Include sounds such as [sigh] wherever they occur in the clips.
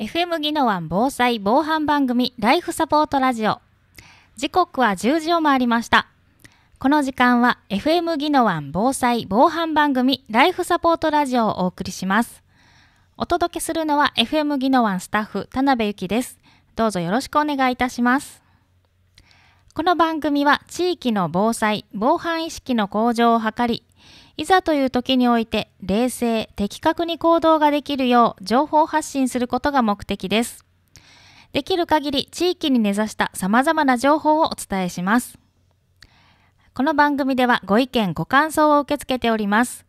FM 技能湾防災防犯番組ライフサポートラジオ時刻は10時を回りましたこの時間は FM 技能湾防災防犯番組ライフサポートラジオをお送りしますお届けするのは FM 技能湾スタッフ田辺由紀ですどうぞよろしくお願いいたしますこの番組は地域の防災・防犯意識の向上を図りいざという時において冷静、的確に行動ができるよう情報発信することが目的です。できる限り地域に根ざした様々な情報をお伝えします。この番組ではご意見、ご感想を受け付けております。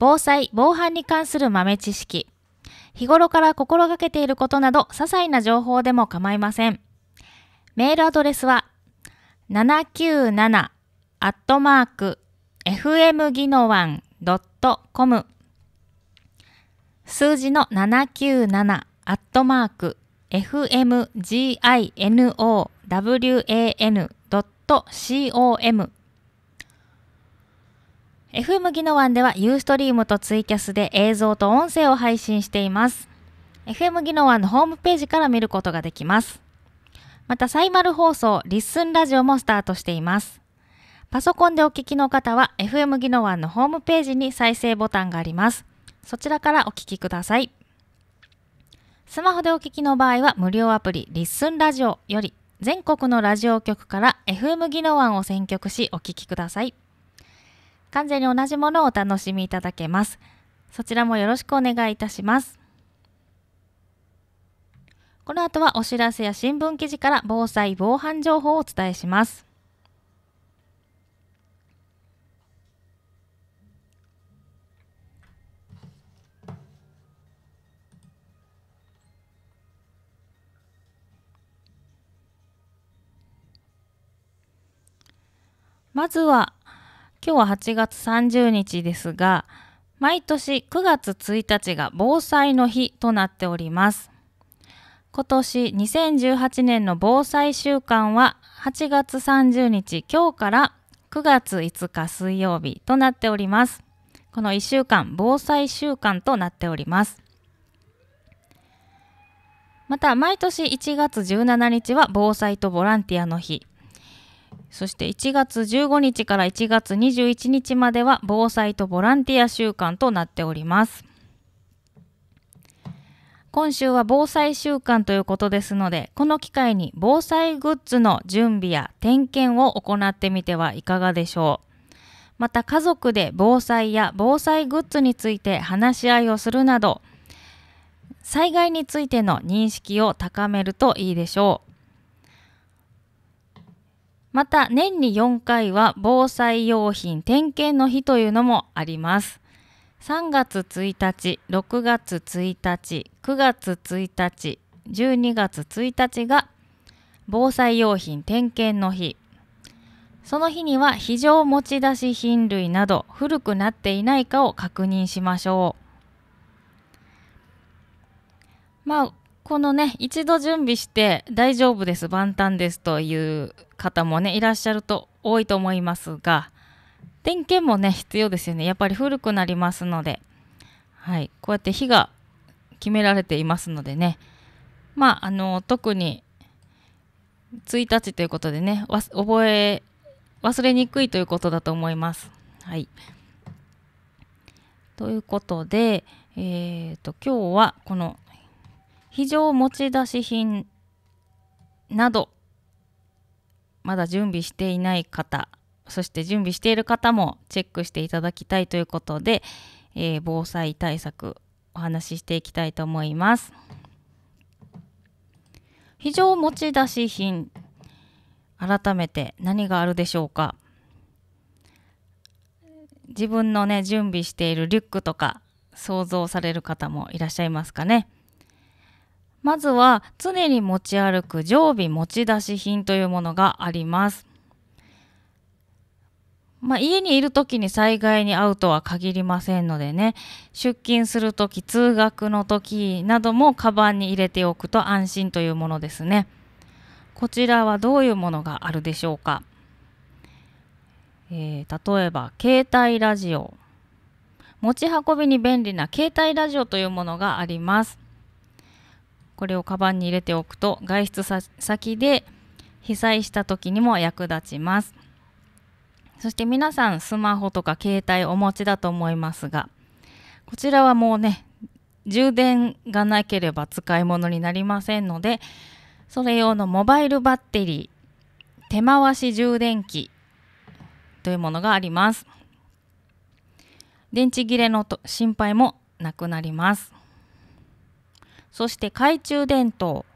防災、防犯に関する豆知識、日頃から心がけていることなど、些細な情報でも構いません。メールアドレスは、797アットマーク fm 技能湾 .com 数字の797アットマーク fmginowan.com FM 技能湾ではユーストリームとツイキャスで映像と音声を配信しています。FM 技能湾のホームページから見ることができます。また、サイマル放送、リッスンラジオもスタートしています。パソコンでお聞きの方は FM 技能湾のホームページに再生ボタンがあります。そちらからお聞きください。スマホでお聞きの場合は無料アプリリッスンラジオより全国のラジオ局から FM 技能湾を選曲しお聞きください。完全に同じものをお楽しみいただけます。そちらもよろしくお願いいたします。この後はお知らせや新聞記事から防災・防犯情報をお伝えします。まずは、今日は8月30日ですが、毎年9月1日が防災の日となっております。今年2018年の防災週間は8月30日今日から9月5日水曜日となっております。この1週間防災週間となっております。また毎年1月17日は防災とボランティアの日そして1月15日から1月21日までは防災とボランティア週間となっております。今週は防災週間ということですので、この機会に防災グッズの準備や点検を行ってみてはいかがでしょう。また家族で防災や防災グッズについて話し合いをするなど災害についての認識を高めるといいでしょうまた年に4回は防災用品点検の日というのもあります。3月1日、6月1日、9月1日、12月1日が防災用品点検の日。その日には非常持ち出し品類など古くなっていないかを確認しましょう。まあこのね一度準備して大丈夫です万端ですという方もねいらっしゃると多いと思いますが点検もね必要ですよねやっぱり古くなりますので、はい、こうやって火が決められていますのでねまああの特に1日ということでね覚え忘れにくいということだと思います。はい、ということで、えーと今日はこの非常持ち出し品などまだ準備していない方そして準備している方もチェックしていただきたいということで、えー、防災対策お話ししていきたいと思います。非常持ち出し品改めて何があるでしょうか自分のね準備しているリュックとか想像される方もいらっしゃいますかねまずは常に持ち歩く常備持ち出し品というものがあります。まあ、家にいる時に災害に遭うとは限りませんのでね出勤する時通学の時などもカバンに入れておくと安心というものですねこちらはどういうものがあるでしょうか、えー、例えば携帯ラジオ持ち運びに便利な携帯ラジオというものがありますこれをカバンに入れておくと外出先で被災した時にも役立ちますそして皆さんスマホとか携帯お持ちだと思いますがこちらはもうね充電がなければ使い物になりませんのでそれ用のモバイルバッテリー手回し充電器というものがあります電池切れの心配もなくなりますそして懐中電灯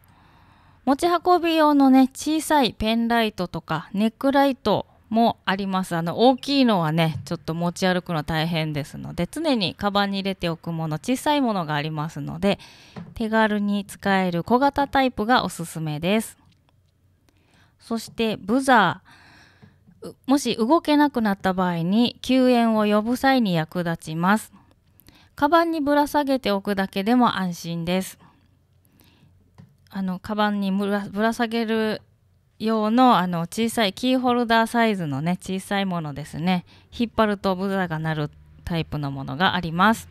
持ち運び用のね小さいペンライトとかネックライトもありますあの大きいのはねちょっと持ち歩くの大変ですので常にカバンに入れておくもの小さいものがありますので手軽に使える小型タイプがおすすめですそしてブザーもし動けなくなった場合に救援を呼ぶ際に役立ちますカバンにぶら下げておくだけでも安心ですあのカバンにぶらぶら下げる用のあの小さいキーホルダーサイズのね小さいものですね引っ張るとブザーが鳴るタイプのものがあります。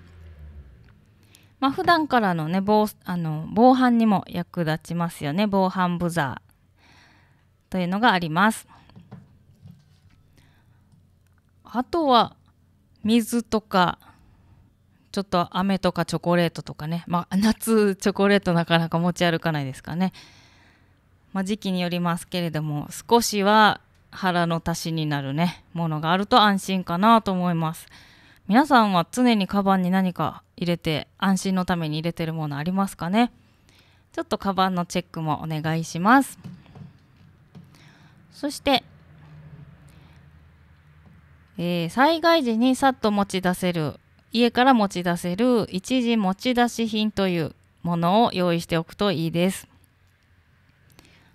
まあ、普段からのね防あの防犯にも役立ちますよね防犯ブザーというのがあります。あとは水とかちょっと飴とかチョコレートとかね、まあ、[laughs] 夏チョコレートなかなか持ち歩かないですかね、まあ、時期によりますけれども少しは腹の足しになるねものがあると安心かなと思います皆さんは常にカバンに何か入れて安心のために入れてるものありますかねちょっとカバンのチェックもお願いしますそしてえー、災害時にさっと持ち出せる家から持ち出せる一時持ち出し品というものを用意しておくといいです。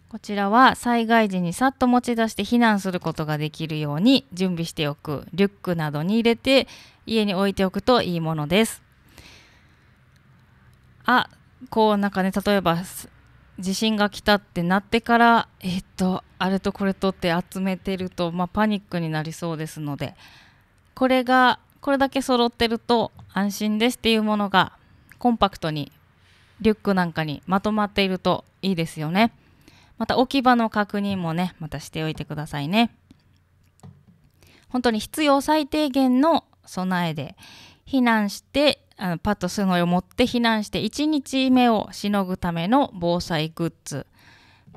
こちらは災害時にさっと持ち出して避難することができるように準備しておくリュックなどに入れて家に置いておくといいものです。あこうなんかね例えば地震が来たってなってからえっとあれとこれとって集めてると、まあ、パニックになりそうですのでこれがこれだけ揃ってると安心ですっていうものがコンパクトにリュックなんかにまとまっているといいですよねまた置き場の確認もねまたしておいてくださいね本当に必要最低限の備えで避難してあのパッとすのを持って避難して1日目をしのぐための防災グッズ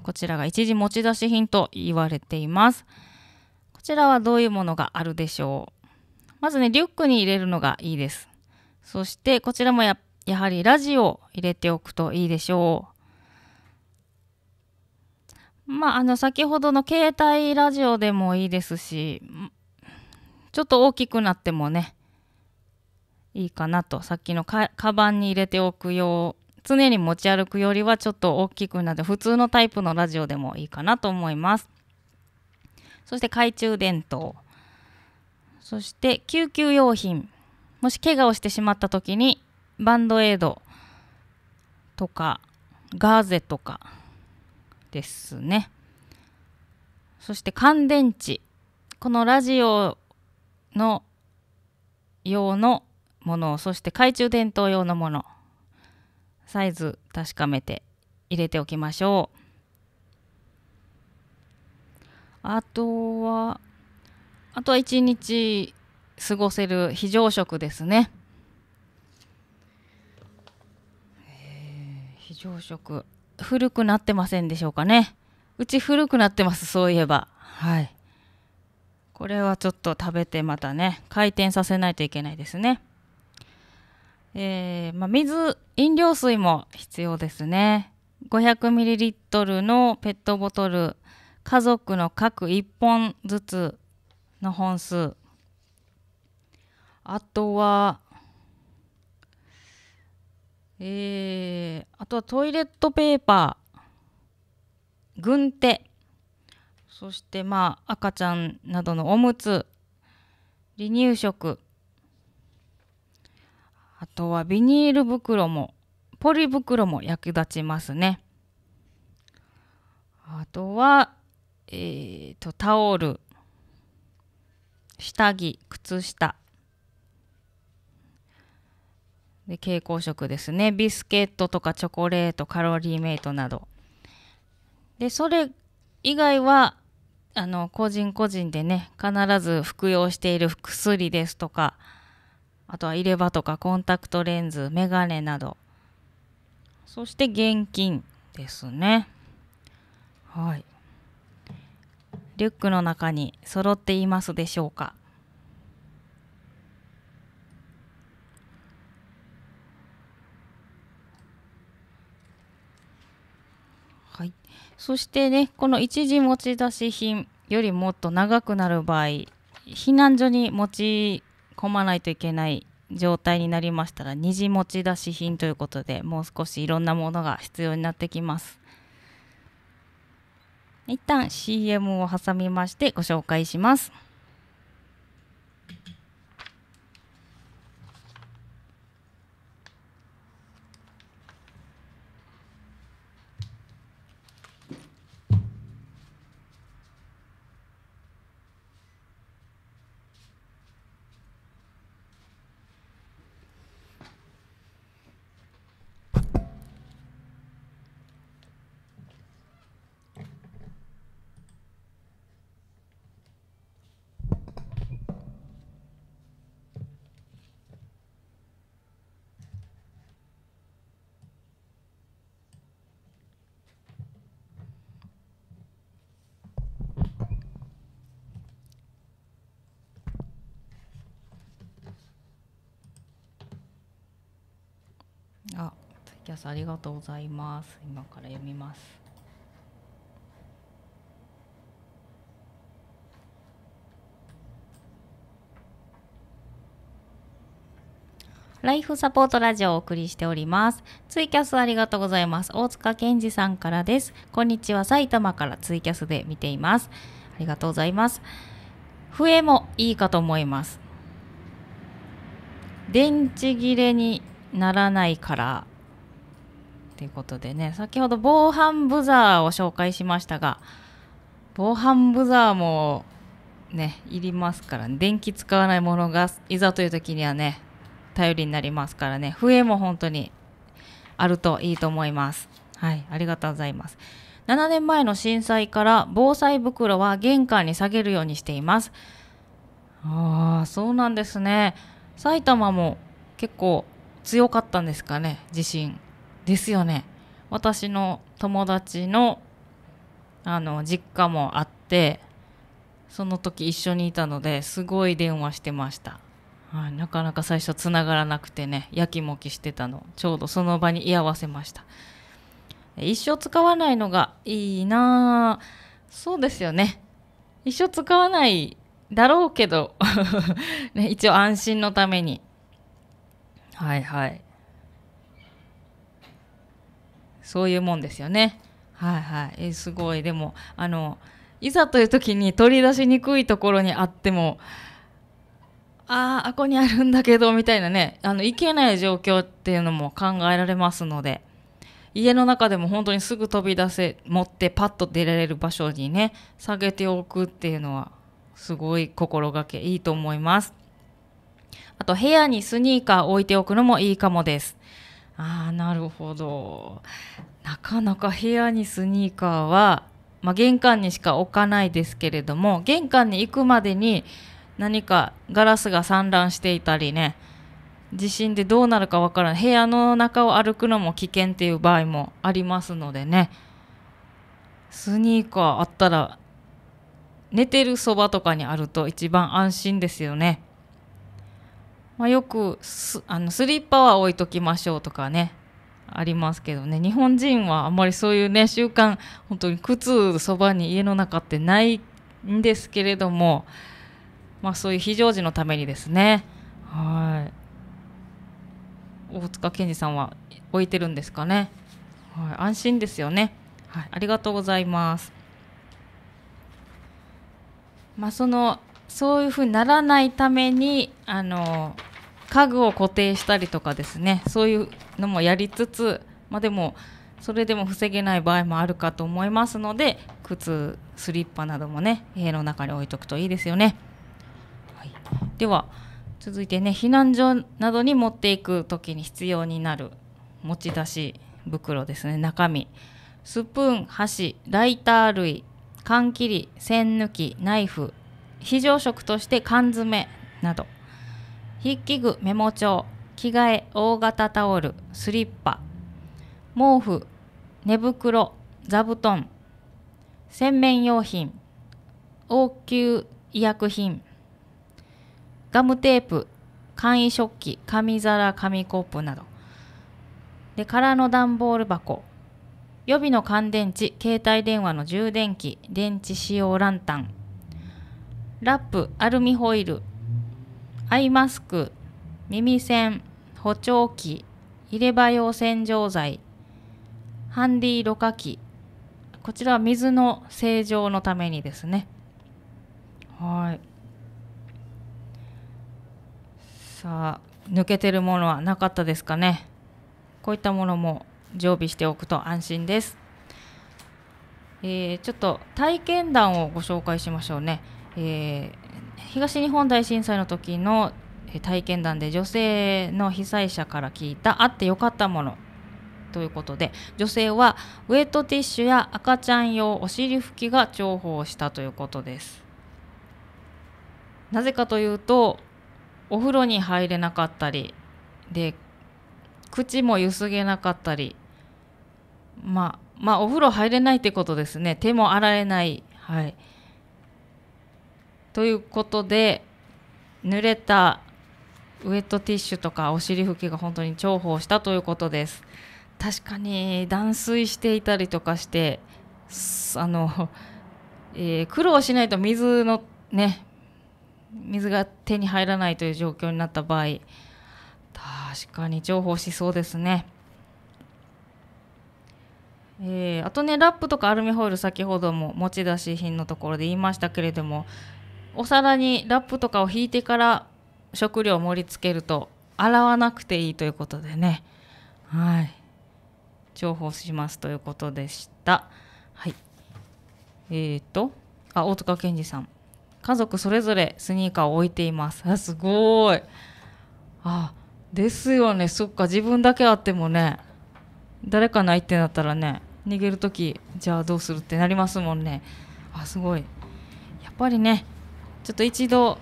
こちらが一時持ち出し品と言われていますこちらはどういうものがあるでしょうまずね、リュックに入れるのがいいです。そして、こちらもや、やはりラジオを入れておくといいでしょう。まあ、あの、先ほどの携帯ラジオでもいいですし、ちょっと大きくなってもね、いいかなと。さっきのか、カバンに入れておくよう、常に持ち歩くよりはちょっと大きくなって、普通のタイプのラジオでもいいかなと思います。そして懐中電灯。そして救急用品もし怪我をしてしまった時にバンドエイドとかガーゼとかですねそして乾電池このラジオの用のものそして懐中電灯用のものサイズ確かめて入れておきましょうあとはあとは1日過ごせる非常食ですね。非常食古くなってませんでしょうかね。うち古くなってますそういえば。はい。これはちょっと食べてまたね回転させないといけないですね。えー、まあ、水飲料水も必要ですね。500ml のペットボトル家族の各1本ずつの本数あとはえー、あとはトイレットペーパー軍手そしてまあ赤ちゃんなどのおむつ離乳食あとはビニール袋もポリ袋も役立ちますねあとはえっ、ー、とタオル下着靴下で蛍光色ですねビスケットとかチョコレートカロリーメイトなどでそれ以外はあの個人個人でね必ず服用している薬ですとかあとは入れ歯とかコンタクトレンズメガネなどそして現金ですねはいリュックの中に揃っていますでしょうかはい、そしてねこの一時持ち出し品よりもっと長くなる場合避難所に持ち込まないといけない状態になりましたら二次持ち出し品ということでもう少しいろんなものが必要になってきます。一旦 CM を挟みましてご紹介します。あ、ツイキャスありがとうございます。今から読みます。ライフサポートラジオをお送りしております。ツイキャスありがとうございます。大塚健二さんからです。こんにちは。埼玉からツイキャスで見ています。ありがとうございます。笛もいいかと思います。電池切れにならないからということでね先ほど防犯ブザーを紹介しましたが防犯ブザーもねいりますから、ね、電気使わないものがいざという時にはね頼りになりますからね笛も本当にあるといいと思いますはいありがとうございます7年前の震災から防災袋は玄関に下げるようにしていますああそうなんですね埼玉も結構強かったんですかね自信ですよね私の友達のあの実家もあってその時一緒にいたのですごい電話してました、はい、なかなか最初つながらなくてねやきもきしてたのちょうどその場に居合わせました一生使わないのがいいなそうですよね一生使わないだろうけど [laughs] ね、一応安心のためにはいはいそういうもんですよねはいはいえすごいでもあのいざという時に取り出しにくいところにあってもあああこにあるんだけどみたいなねあのいけない状況っていうのも考えられますので家の中でも本当にすぐ飛び出せ持ってパッと出られる場所にね下げておくっていうのはすごい心がけいいと思います。あと部屋にスニーカー置いておくのもいいかもです。ああ、なるほど。なかなか部屋にスニーカーは、まあ、玄関にしか置かないですけれども、玄関に行くまでに何かガラスが散乱していたりね、地震でどうなるかわからない。部屋の中を歩くのも危険っていう場合もありますのでね。スニーカーあったら寝てるそばとかにあると一番安心ですよね。まあ、よくスあのスリッパは置いときましょうとかねありますけどね日本人はあんまりそういうね習慣本当に靴そばに家の中ってないんですけれども、まあ、そういう非常時のためにですねはい大塚健二さんは置いてるんですかね、はい、安心ですよね、はい、ありがとうございます。まあ、そのそういうふうにならないためにあの家具を固定したりとかですねそういうのもやりつつ、まあ、でもそれでも防げない場合もあるかと思いますので靴スリッパなどもね家の中に置いとくといいですよね。はい、では続いてね避難所などに持っていく時に必要になる持ち出し袋ですね中身スプーン箸ライター類缶切り栓抜きナイフ非常食として缶詰など筆記具メモ帳着替え大型タオルスリッパ毛布寝袋座布団洗面用品応急医薬品ガムテープ簡易食器紙皿紙コップなどで空の段ボール箱予備の乾電池携帯電話の充電器電池使用ランタンラップアルミホイルアイマスク耳栓補聴器入れ歯用洗浄剤ハンディろ過器こちらは水の清浄のためにですねはいさあ抜けてるものはなかったですかねこういったものも常備しておくと安心です、えー、ちょっと体験談をご紹介しましょうねえー、東日本大震災の時の体験談で女性の被災者から聞いたあってよかったものということで女性はウェットティッシュや赤ちゃん用お尻拭きが重宝したということですなぜかというとお風呂に入れなかったりで口もゆすげなかったりまあまあお風呂入れないってことですね手も洗えないはいということで濡れたウエットティッシュとかお尻拭きが本当に重宝したということです確かに断水していたりとかしてあの、えー、苦労しないと水のね水が手に入らないという状況になった場合確かに重宝しそうですねえー、あとねラップとかアルミホイル先ほども持ち出し品のところで言いましたけれどもお皿にラップとかを引いてから食料を盛り付けると洗わなくていいということでねはい重宝しますということでしたはいえーと、あ大塚健二さん家族それぞれスニーカーを置いていますあすごいあですよねそっか自分だけあってもね誰かないってなったらね逃げる時じゃあどうするってなりますもんねあすごいやっぱりねちょっと一度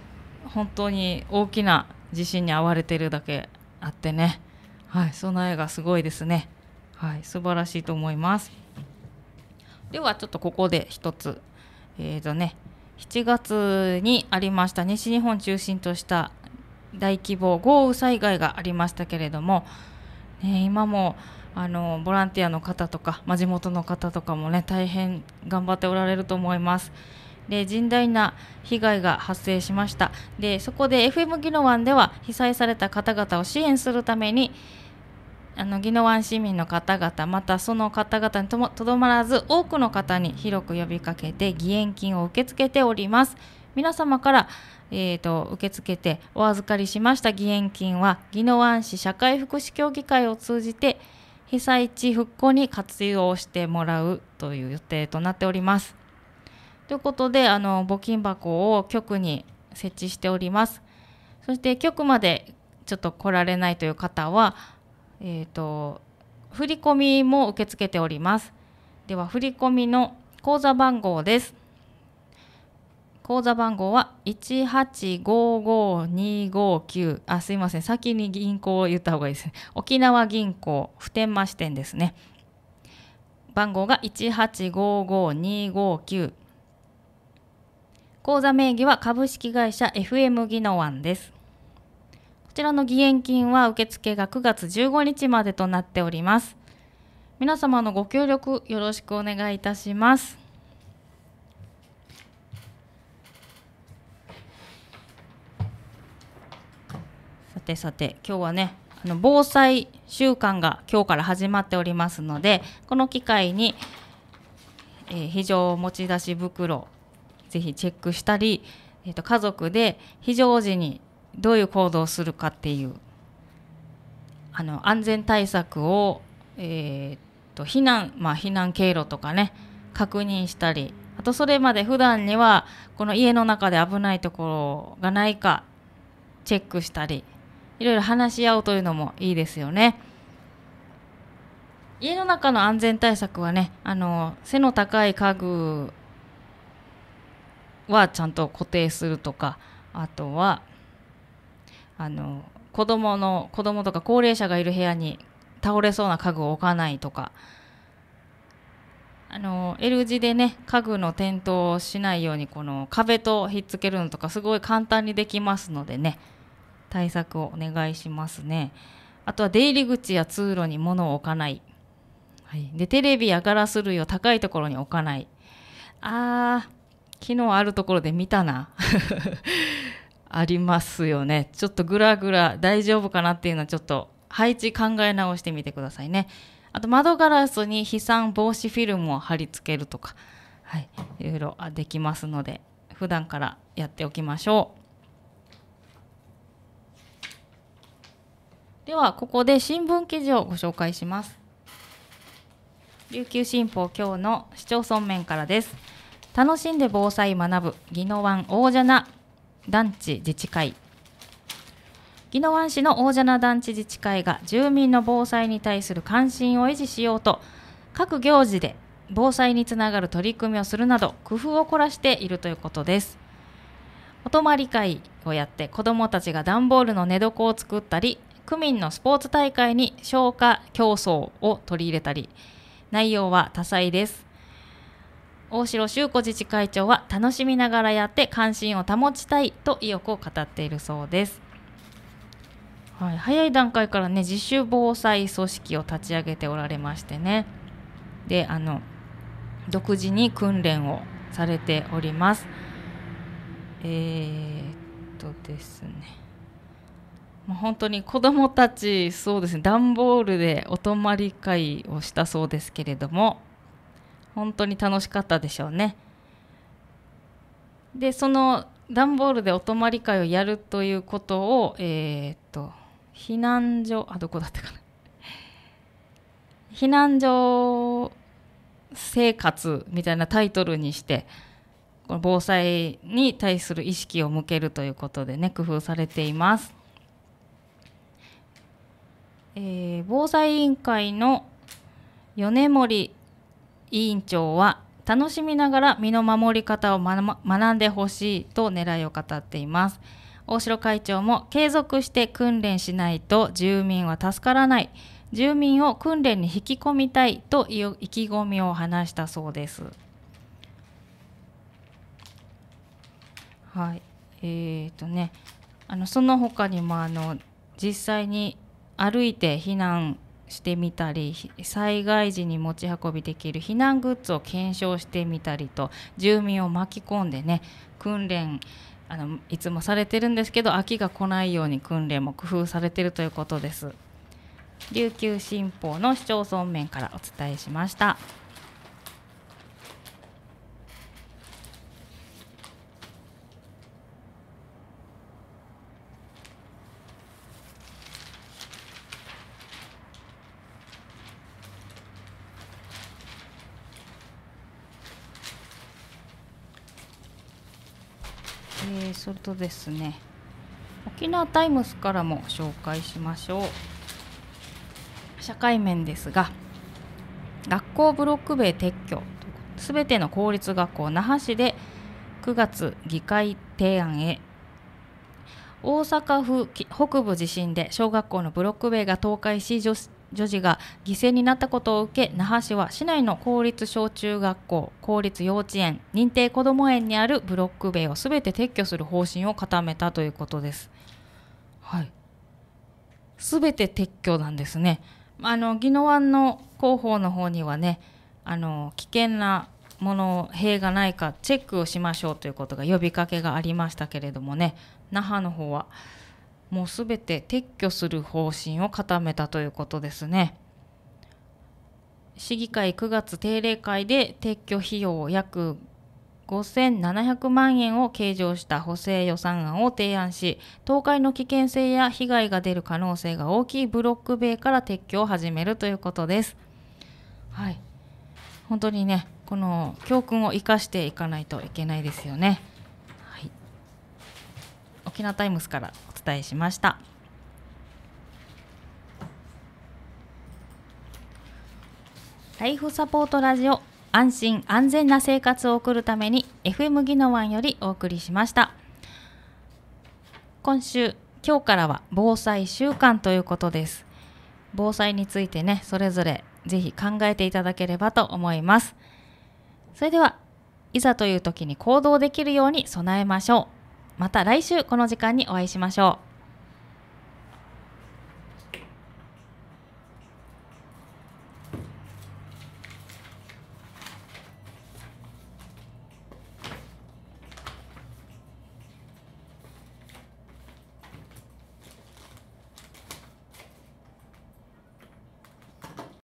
本当に大きな地震に遭われてるだけあってね、はい、備えがすごいですね、はい、素晴らしいと思いますではちょっとここで一つえーとね7月にありました西日本中心とした大規模豪雨災害がありましたけれども、ね、今もあのボランティアの方とか、地元の方とかもね大変頑張っておられると思います。で甚大な被害が発生しましたでそこで FM 宜野湾では被災された方々を支援するためにあの宜野湾市民の方々またその方々にとどまらず多くの方に広く呼びかけて義援金を受け付けております皆様から、えーと受け付けてお預かりしました義援金は宜野湾市社会福祉協議会を通じて被災地復興に活用してもらうという予定となっております。ということであの募金箱を局に設置しておりますそして局までちょっと来られないという方は、えーと、と振込も受け付けておりますでは振込の口座番号です口座番号は1855259あすいません先に銀行を言った方がいいですね沖縄銀行普天間支店ですね番号が1855259口座名義は株式会社 FM 技能ンですこちらの義援金は受付が9月15日までとなっております皆様のご協力よろしくお願いいたしますさてさて今日はねあの防災週間が今日から始まっておりますのでこの機会に、えー、非常持ち出し袋ぜひチェックしたり、えー、と家族で非常時にどういう行動をするかっていうあの安全対策を、えー、と避難、まあ、避難経路とかね確認したりあとそれまで普段にはこの家の中で危ないところがないかチェックしたりいろいろ話し合うというのもいいですよね。家の中の安全対策はねあの背の高い家具はちゃんと固定するとかあとはあの子供の子供とか高齢者がいる部屋に倒れそうな家具を置かないとかあの L 字でね家具の転倒しないようにこの壁とひっつけるのとかすごい簡単にできますのでね対策をお願いしますねあとは出入り口や通路に物を置かない、はい、でテレビやガラス類を高いところに置かないあー昨日あるところで見たな [laughs] ありますよねちょっとグラグラ大丈夫かなっていうのはちょっと配置考え直してみてくださいねあと窓ガラスに飛散防止フィルムを貼り付けるとか、はい、いろいろできますので普段からやっておきましょうではここで新聞記事をご紹介します琉球新報今日の市町村面からです楽しんで防災学ぶ宜野湾大蛇な団地自治会宜野湾市の大蛇な団地自治会が住民の防災に対する関心を維持しようと各行事で防災につながる取り組みをするなど工夫を凝らしているということですお泊まり会をやって子どもたちが段ボールの寝床を作ったり区民のスポーツ大会に消火競争を取り入れたり内容は多彩です大城修子自治会長は楽しみながらやって関心を保ちたいと意欲を語っているそうです。はい、早い段階からね自主防災組織を立ち上げておられましてねであの独自に訓練をされております。えー、っとですね、もう本当に子どもたちそうですね段ボールでお泊まり会をしたそうですけれども本当に楽しかったでしょうね。でその段ボールでお泊まり会をやるということを、えー、っと避難所あどこだったかな避難所生活みたいなタイトルにしてこの防災に対する意識を向けるということでね工夫されています。えー、防災委員会の米森委員長は楽しみながら身の守り方を学んでほしいと狙いを語っています大城会長も継続して訓練しないと住民は助からない住民を訓練に引き込みたいという意気込みを話したそうです。はい、えー、とねあのその他にもあの実際に歩いて避難してみたり災害時に持ち運びできる避難グッズを検証してみたりと住民を巻き込んでね訓練あのいつもされてるんですけど秋が来ないように訓練も工夫されてるということです琉球新報の市町村面からお伝えしました。するとですね沖縄タイムスからも紹介しましょう社会面ですが学校ブロック塀撤去すべての公立学校那覇市で9月議会提案へ大阪府北部地震で小学校のブロック塀が倒壊し女児が犠牲になったことを受け那覇市は市内の公立小中学校公立幼稚園認定こども園にあるブロック塀を全て撤去する方針を固めたということです。はい、全て撤去なんですね。あの宜野湾の広報の方にはねあの危険なもの塀がないかチェックをしましょうということが呼びかけがありましたけれどもね那覇の方はもうすべて撤去する方針を固めたということですね。市議会9月定例会で撤去費用約5700万円を計上した補正予算案を提案し倒壊の危険性や被害が出る可能性が大きいブロック塀から撤去を始めるということです。はい、本当にねこの教訓を生かしていかないといけないですよね。はい、沖縄タイムスから伝えしました。ライフサポートラジオ安心安全な生活を送るために FM ギノワンよりお送りしました今週今日からは防災週間ということです防災についてねそれぞれぜひ考えていただければと思いますそれではいざという時に行動できるように備えましょうまた来週この時間にお会いしましょう。